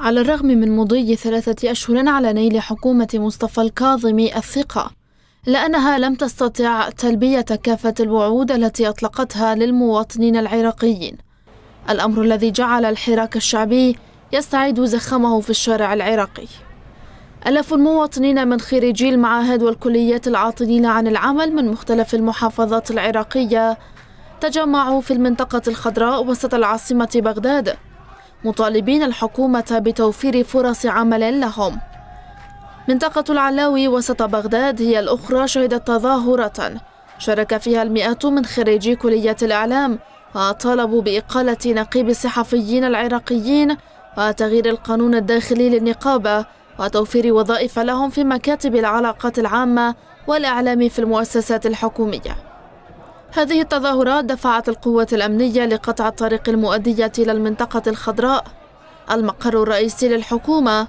على الرغم من مضي ثلاثة أشهر على نيل حكومة مصطفى الكاظمي الثقة إلا أنها لم تستطع تلبية كافة الوعود التي أطلقتها للمواطنين العراقيين الأمر الذي جعل الحراك الشعبي يستعيد زخمه في الشارع العراقي ألاف المواطنين من خريجي المعاهد والكليات العاطلين عن العمل من مختلف المحافظات العراقية تجمعوا في المنطقة الخضراء وسط العاصمة بغداد مطالبين الحكومة بتوفير فرص عمل لهم منطقة العلاوي وسط بغداد هي الأخرى شهدت تظاهرة شارك فيها المئات من خريجي كلية الإعلام وطالبوا بإقالة نقيب الصحفيين العراقيين وتغيير القانون الداخلي للنقابة وتوفير وظائف لهم في مكاتب العلاقات العامة والإعلام في المؤسسات الحكومية هذه التظاهرات دفعت القوات الأمنية لقطع الطريق المؤدية إلى المنطقة الخضراء المقر الرئيسي للحكومة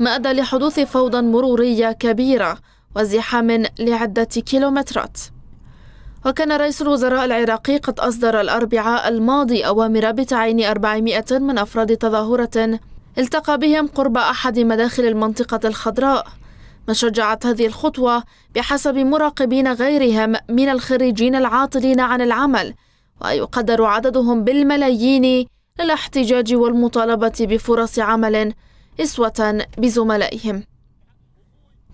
ما أدى لحدوث فوضى مرورية كبيرة وازدحام لعدة كيلومترات وكان رئيس الوزراء العراقي قد أصدر الأربعاء الماضي أوامر بتعيين 400 من أفراد تظاهرة التقى بهم قرب أحد مداخل المنطقة الخضراء ما شجعت هذه الخطوة بحسب مراقبين غيرهم من الخريجين العاطلين عن العمل ويقدر عددهم بالملايين للاحتجاج والمطالبة بفرص عمل إسوة بزملائهم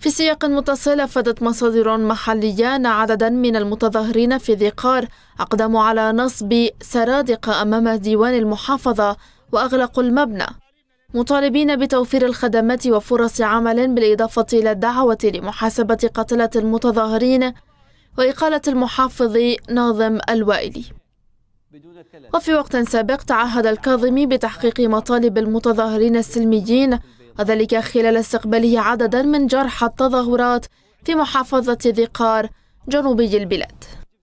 في سياق متصل أفادت مصادر محلية أن عددا من المتظاهرين في ذي قار أقدموا على نصب سرادق أمام ديوان المحافظة وأغلقوا المبنى مطالبين بتوفير الخدمات وفرص عمل بالإضافة إلى الدعوة لمحاسبة قتلة المتظاهرين وإقالة المحافظ ناظم الوائلي وفي وقت سابق تعهد الكاظمي بتحقيق مطالب المتظاهرين السلميين وذلك خلال استقباله عددا من جرحى التظاهرات في محافظة ذقار جنوبي البلاد